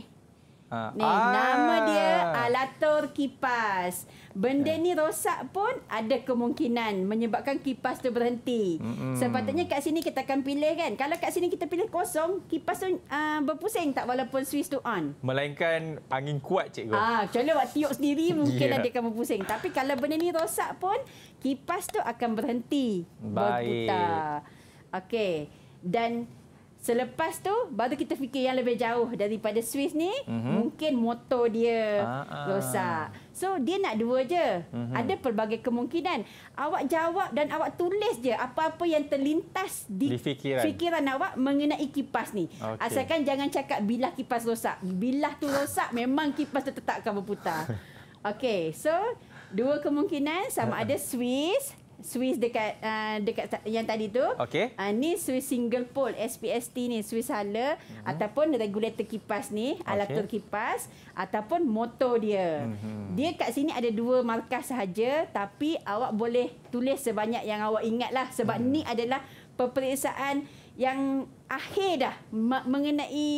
Ha. Ni ah. nama dia alator kipas. Benda ni rosak pun ada kemungkinan menyebabkan kipas tu berhenti. Mm-hmm. Sepatutnya kat sini kita akan pilih kan. Kalau kat sini kita pilih kosong, kipas tu uh, berpusing tak walaupun switch tu on. Melainkan angin kuat cikgu. Ah, kalau awak tiup sendiri [laughs] mungkin yeah. ada kamu pusing. Tapi kalau benda ni rosak pun kipas tu akan berhenti Baik. berputar. Okey. Dan Selepas tu baru kita fikir yang lebih jauh daripada Swiss ni mm-hmm. mungkin motor dia uh-uh. rosak. So dia nak dua je. Mm-hmm. Ada pelbagai kemungkinan. Awak jawab dan awak tulis je apa-apa yang terlintas di, di fikiran. fikiran awak mengenai kipas ni. Okay. Asalkan jangan cakap bilah kipas rosak. bilah tu rosak memang kipas tetap akan berputar. [laughs] Okay, so dua kemungkinan sama [laughs] ada Swiss Swiss dekat uh, dekat yang tadi tu. Okay. Uh, ni Swiss single pole SPST ni Swiss hala mm-hmm. ataupun regulator kipas ni, alat okay. kipas ataupun motor dia. Mm-hmm. Dia kat sini ada dua markah sahaja tapi awak boleh tulis sebanyak yang awak ingatlah sebab mm. ni adalah peperiksaan yang akhir dah mengenai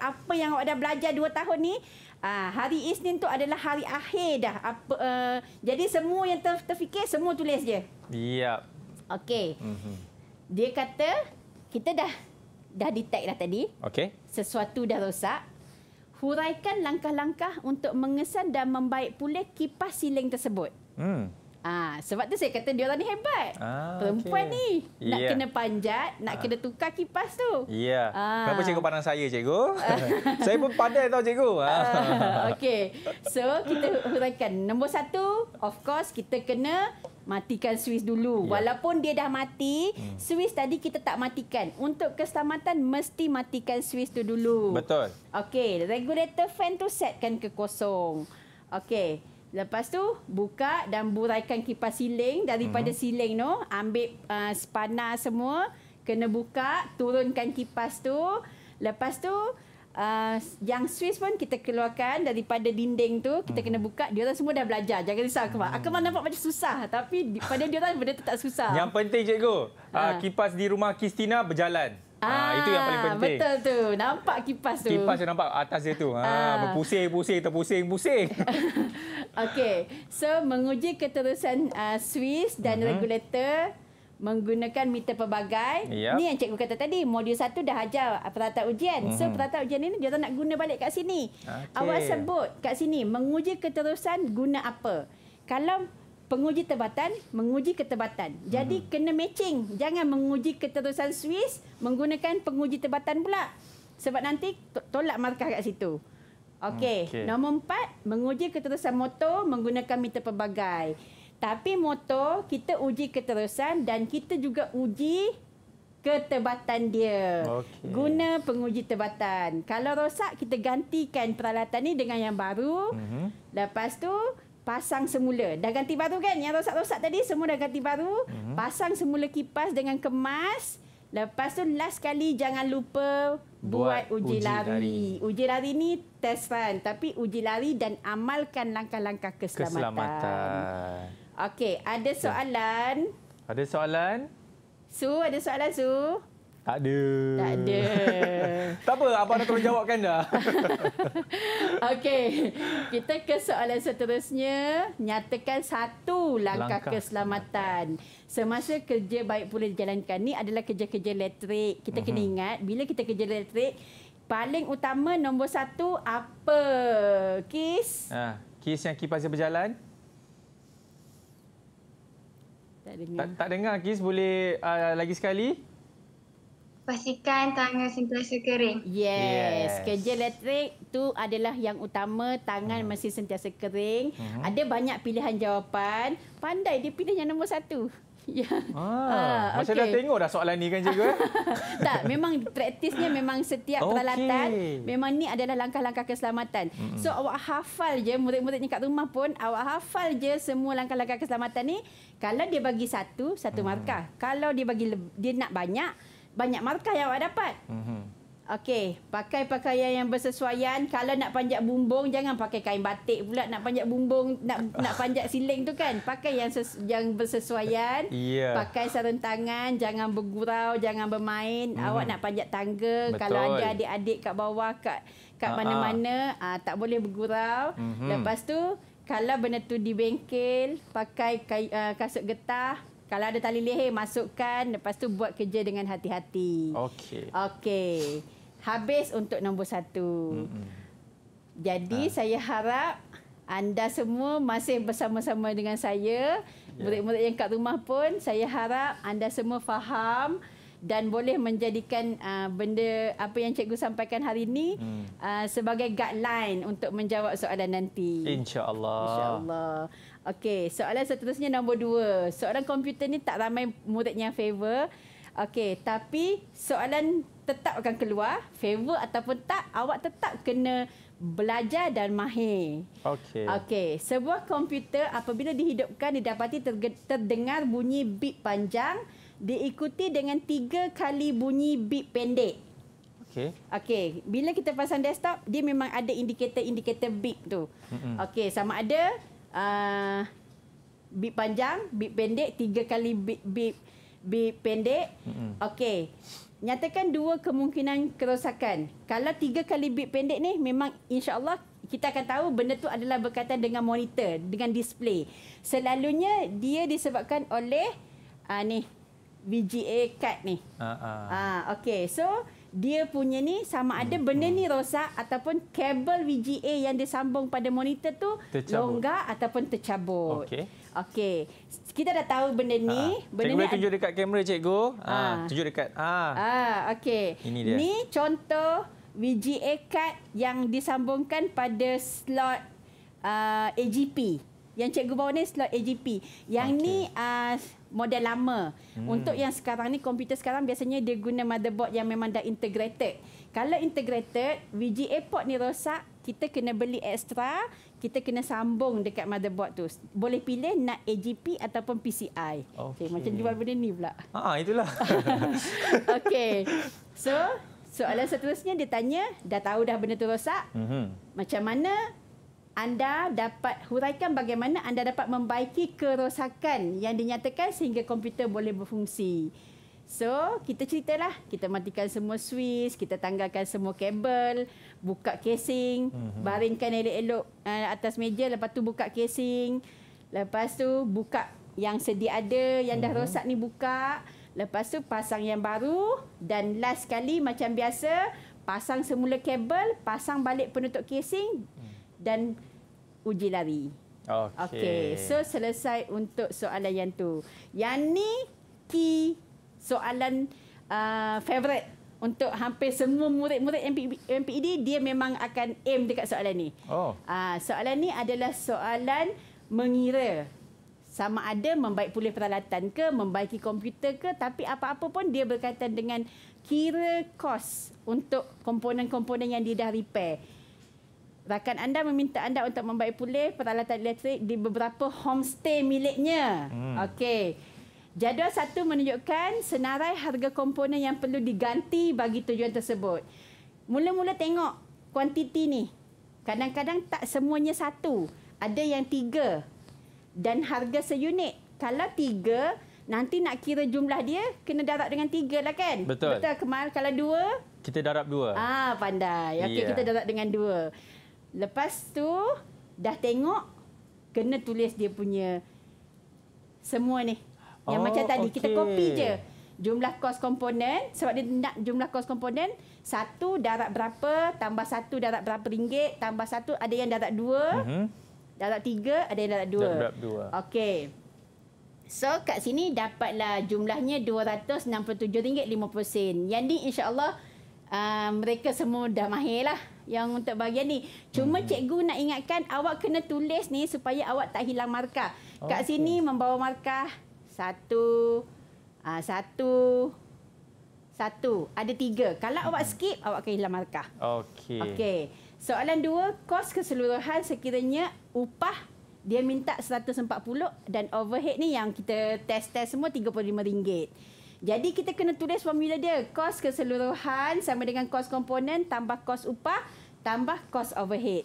apa yang awak dah belajar dua tahun ni Ah, hari Isnin tu adalah hari akhir dah. Apa, uh, jadi semua yang ter, terfikir semua tulis je. Ya. Okey. Mm-hmm. Dia kata kita dah dah detect dah tadi. Okey. Sesuatu dah rosak. Huraikan langkah-langkah untuk mengesan dan membaik pulih kipas siling tersebut. Hmm. Ah, sebab tu saya kata dia orang ni hebat. Ah, Perempuan okay. ni yeah. nak ya. kena panjat, nak ah. kena tukar kipas tu. Ya. Yeah. Ah. Kenapa cikgu pandang saya, cikgu? [laughs] saya pun pandai tau, cikgu. Ah, ah, Okey. So, kita huraikan. Nombor satu, of course, kita kena matikan suis dulu. Yeah. Walaupun dia dah mati, hmm. suis tadi kita tak matikan. Untuk keselamatan, mesti matikan suis tu dulu. Betul. Okey. Regulator fan tu setkan ke kosong. Okey. Lepas tu buka dan buraikan kipas siling daripada mm-hmm. siling tu, ambil uh, spana semua, kena buka, turunkan kipas tu. Lepas tu uh, yang Swiss pun kita keluarkan daripada dinding tu, kita hmm kena mhm. buka. Dia semua dah belajar. Jangan risau aku. mm Aku mana mhm. nampak macam susah tapi pada dia orang benda tu tak susah. Yang penting cikgu, Uh, ha. kipas di rumah Kristina berjalan. Ah, itu yang paling ah, penting. Betul tu. Nampak kipas tu. Kipas yang nampak atas dia tu. Ah, ah. berpusing-pusing atau pusing pusing [laughs] Okey. So menguji keterusan uh, Swiss dan uh-huh. regulator menggunakan meter pelbagai. Ini yep. yang cikgu kata tadi, modul 1 dah ajar perata ujian. Mm-hmm. So mhm. perata ujian ini dia nak guna balik kat sini. Okay. Awak sebut kat sini menguji keterusan guna apa? Kalau penguji tebatan menguji ketebatan. Jadi hmm. kena matching. Jangan menguji keterusan Swiss menggunakan penguji tebatan pula. Sebab nanti to tolak markah kat situ. Okey. Hmm, okay. Nombor empat, menguji keterusan motor menggunakan meter pelbagai. Tapi motor kita uji keterusan dan kita juga uji ketebatan dia. Okay. Guna penguji tebatan. Kalau rosak kita gantikan peralatan ini dengan yang baru. Mm -hmm. Lepas tu pasang semula. Dah ganti baru kan? Yang rosak-rosak tadi semua dah ganti baru. Hmm. Pasang semula kipas dengan kemas. Lepas tu last kali jangan lupa buat, buat uji, uji lari. lari. Uji lari ni test run. Tapi uji lari dan amalkan langkah-langkah keselamatan. keselamatan. Okey, ada ya. soalan? Ada soalan? Su, ada soalan Su? Tak ada. Tak ada. [laughs] tak apa, Abang dah tolong jawabkan dah. [laughs] Okey, kita ke soalan seterusnya. Nyatakan satu langkah, langkah keselamatan. keselamatan. Semasa kerja baik pula dijalankan. Ini adalah kerja-kerja elektrik. Kita uh-huh. kena mhm. ingat, bila kita kerja elektrik, paling utama nombor satu apa? Kis? Ha, kis yang kipas yang berjalan. Tak dengar. Tak, tak dengar, Kis. Boleh uh, lagi sekali? Pastikan tangan sentiasa kering. Yes. yes. Kerja elektrik tu adalah yang utama. Tangan hmm. mesti sentiasa kering. Hmm. Ada banyak pilihan jawapan. Pandai dia pilih yang nombor satu. [laughs] Ya. Ah, ah, macam okay. dah tengok dah soalan ni kan cikgu eh? [laughs] Tak, memang praktisnya memang setiap okay. peralatan Memang ni adalah langkah-langkah keselamatan mm-hmm. So awak hafal je, murid-muridnya kat rumah pun Awak hafal je semua langkah-langkah keselamatan ni Kalau dia bagi satu, satu mm. markah Kalau dia bagi dia nak banyak banyak markah yang awak dapat. Mm-hmm. Okey, pakai pakaian yang bersesuaian. Kalau nak panjat bumbung, jangan pakai kain batik pula. Nak panjat bumbung, nak [laughs] nak panjat siling tu kan. Pakai yang ses, yang bersesuaian. Yeah. Pakai sarung tangan, jangan bergurau, jangan bermain. mm Awak nak panjat tangga, Betul. kalau ada adik-adik kat bawah, kat, kat ah, ah. mana-mana, uh, tak boleh bergurau. Mm-hmm. Lepas tu, kalau benda tu di bengkel, pakai kasut getah. Kalau ada tali leher, masukkan. Lepas tu buat kerja dengan hati-hati. Okey. Okey. Habis untuk nombor satu. Mm-hmm. Jadi ha. saya harap anda semua masih bersama-sama dengan saya. Yeah. Murid-murid yang kat rumah pun, saya harap anda semua faham dan boleh menjadikan uh, benda apa yang cikgu sampaikan hari ini hmm. uh, sebagai guideline untuk menjawab soalan nanti. insya Insya-Allah. Okey, soalan seterusnya nombor dua. Seorang komputer ni tak ramai muridnya favor. Okey, tapi soalan tetap akan keluar. Favor ataupun tak, awak tetap kena belajar dan mahir. Okey. Okey, sebuah komputer apabila dihidupkan didapati terdengar bunyi bip panjang diikuti dengan tiga kali bunyi bip pendek. Okey. Okey, bila kita pasang desktop, dia memang ada indikator-indikator bip tu. Mm-hmm. Okey, sama ada Ah, bip panjang, bip pendek, tiga kali bip bip bip pendek. Mm-hmm. Okey. Nyatakan dua kemungkinan kerosakan. Kalau tiga kali bip pendek ni memang insya-Allah kita akan tahu benda tu adalah berkaitan dengan monitor, dengan display. Selalunya dia disebabkan oleh uh, ni VGA card ni. Ah uh, uh. uh, okey. So dia punya ni sama ada hmm, benda ni hmm. rosak ataupun kabel VGA yang dia sambung pada monitor tu tercabut. longgar ataupun tercabut. Okey. Okey. Kita dah tahu benda ni. Ha. ha. Benda cikgu ni tunjuk dekat kamera cikgu. Ha. Ha. Tunjuk dekat. Ah. Ha. Ha. Okey. Ini dia. Ni contoh VGA card yang disambungkan pada slot uh, AGP. Yang cikgu bawa ni slot AGP. Yang okay. ni... Uh, model lama. Hmm. Untuk yang sekarang ni, komputer sekarang biasanya dia guna motherboard yang memang dah integrated. Kalau integrated, VGA port ni rosak, kita kena beli extra, kita kena sambung dekat motherboard tu. Boleh pilih nak AGP ataupun PCI. Okay. Okay, macam jual benda ni pula. Ah, itulah. [laughs] okay. So, soalan seterusnya dia tanya, dah tahu dah benda tu rosak, mm -hmm. macam mana anda dapat huraikan bagaimana anda dapat membaiki kerosakan yang dinyatakan sehingga komputer boleh berfungsi. So, kita ceritalah. Kita matikan semua suis, kita tanggalkan semua kabel, buka casing, mhm. baringkan elok-elok eh, atas meja, lepas tu buka casing, lepas tu buka yang sedia ada, yang dah mhm. rosak ni buka, lepas tu pasang yang baru dan last sekali macam biasa, pasang semula kabel, pasang balik penutup casing. Hmm dan uji lari. Okey. Okay. So selesai untuk soalan yang tu. Yang ni key soalan uh, favorite untuk hampir semua murid-murid MPED, dia memang akan aim dekat soalan ni. Oh. Uh, soalan ni adalah soalan mengira sama ada membaik pulih peralatan ke membaiki komputer ke tapi apa-apa pun dia berkaitan dengan kira kos untuk komponen-komponen yang dia dah repair rakan anda meminta anda untuk membaik pulih peralatan elektrik di beberapa homestay miliknya. Hmm. Okey. Jadual satu menunjukkan senarai harga komponen yang perlu diganti bagi tujuan tersebut. Mula-mula tengok kuantiti ni. Kadang-kadang tak semuanya satu. Ada yang tiga. Dan harga seunit. Kalau tiga, nanti nak kira jumlah dia, kena darab dengan tiga lah kan? Betul. Betul, Kemal. Kalau dua? Kita darab dua. Ah, pandai. Okey, yeah. kita darab dengan dua. Lepas tu dah tengok kena tulis dia punya semua ni. Yang oh, macam tadi okay. kita copy je. Jumlah kos komponen sebab dia nak jumlah kos komponen satu darab berapa tambah satu darab berapa ringgit tambah satu ada yang darab dua. Uh-huh. Mhm. Darab tiga ada yang darab dua. Darab dua. Okey. So kat sini dapatlah jumlahnya RM267.50. Yang ni insyaallah uh, ah, mereka semua dah mahir lah yang untuk bahagian ni. Cuma hmm. cikgu nak ingatkan awak kena tulis ni supaya awak tak hilang markah. Kat okay. sini membawa markah satu, uh, satu, satu. Ada tiga. Kalau hmm. awak skip, awak akan hilang markah. Okey. Okey. Soalan dua, kos keseluruhan sekiranya upah dia minta 140 dan overhead ni yang kita test-test semua RM35. Jadi kita kena tulis formula dia. Kos keseluruhan sama dengan kos komponen tambah kos upah tambah kos overhead.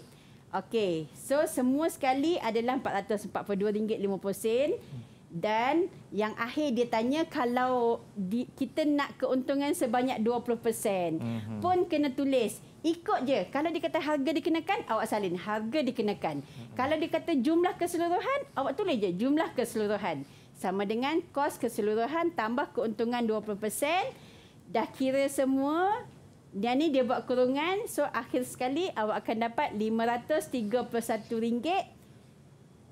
Okey. So semua sekali adalah RM442.50. Dan yang akhir dia tanya kalau di, kita nak keuntungan sebanyak 20% mm-hmm. pun kena tulis. Ikut je. Kalau dia kata harga dikenakan, awak salin. Harga dikenakan. Mm-hmm. Kalau dia kata jumlah keseluruhan, awak tulis je jumlah keseluruhan sama dengan kos keseluruhan tambah keuntungan 20% dah kira semua dan ni dia buat kurungan so akhir sekali awak akan dapat RM531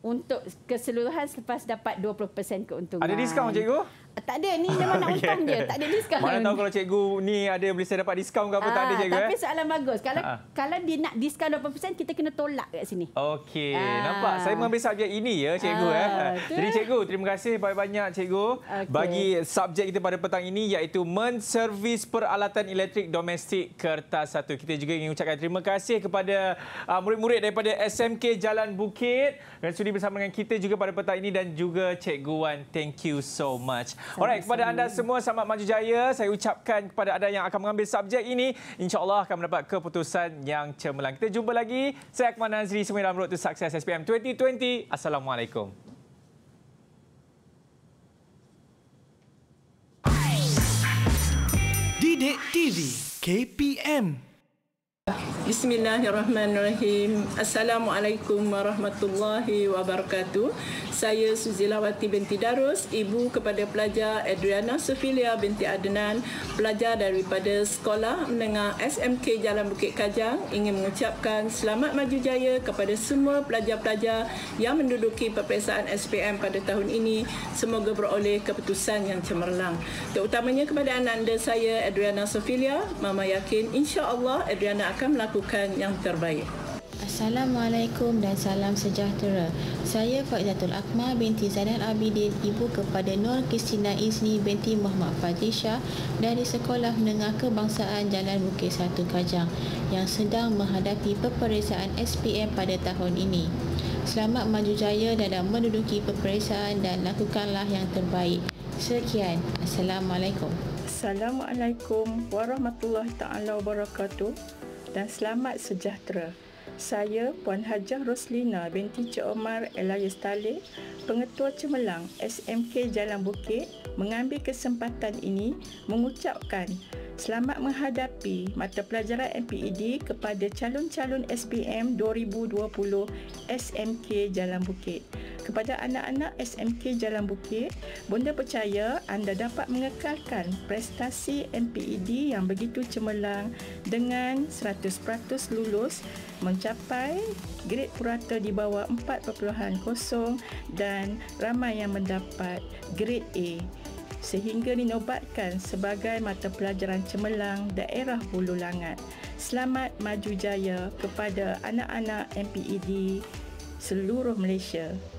untuk keseluruhan selepas dapat 20% keuntungan. Ada diskaun cikgu? Tak ada, ni memang [laughs] nak untung je. Tak ada diskaun. Mana tahu kalau cikgu ni ada boleh saya dapat diskaun ke apa, ah, tak ada cikgu. Tapi eh? soalan bagus. Kalau ah. kalau dia nak diskaun 80%, kita kena tolak kat sini. Okey, ah. nampak? Saya mengambil subjek ini ya, cikgu. Ah, eh. Jadi cikgu, terima kasih banyak-banyak cikgu okay. bagi subjek kita pada petang ini iaitu menservis peralatan elektrik domestik kertas satu. Kita juga ingin ucapkan terima kasih kepada ah, murid-murid daripada SMK Jalan Bukit dan sudi bersama dengan kita juga pada petang ini dan juga cikgu Wan. Thank you so much. Alright, kepada anda semua selamat maju jaya. Saya ucapkan kepada anda yang akan mengambil subjek ini, insyaAllah akan mendapat keputusan yang cemerlang. Kita jumpa lagi. Saya Akmal Nazri, semuanya dalam road to success SPM 2020. Assalamualaikum. Didik TV KPM Bismillahirrahmanirrahim. Assalamualaikum warahmatullahi wabarakatuh. Saya Suzilawati binti Darus, ibu kepada pelajar Adriana Sofilia binti Adnan, pelajar daripada Sekolah Menengah SMK Jalan Bukit Kajang ingin mengucapkan selamat maju jaya kepada semua pelajar-pelajar yang menduduki peperiksaan SPM pada tahun ini. Semoga beroleh keputusan yang cemerlang. Terutamanya kepada ananda saya Adriana Sofilia, mama yakin insya-Allah Adriana akan akan melakukan yang terbaik. Assalamualaikum dan salam sejahtera. Saya Faizatul Akmal binti Zainal Abidin, ibu kepada Nur Kristina Izni binti Muhammad Fadisha dari Sekolah Menengah Kebangsaan Jalan Bukit Satu Kajang yang sedang menghadapi peperiksaan SPM pada tahun ini. Selamat maju jaya dalam menduduki peperiksaan dan lakukanlah yang terbaik. Sekian. Assalamualaikum. Assalamualaikum warahmatullahi taala wabarakatuh dan selamat sejahtera. Saya Puan Hajah Roslina binti Cik Omar Elias Talib, Pengetua Cemerlang SMK Jalan Bukit mengambil kesempatan ini mengucapkan Selamat menghadapi mata pelajaran MPED kepada calon-calon SPM 2020 SMK Jalan Bukit. Kepada anak-anak SMK Jalan Bukit, Bunda percaya anda dapat mengekalkan prestasi MPED yang begitu cemerlang dengan 100% lulus mencapai grade purata di bawah 4.0 dan ramai yang mendapat grade A sehingga dinobatkan sebagai mata pelajaran cemerlang daerah Hulu Langat. Selamat maju jaya kepada anak-anak MPED seluruh Malaysia.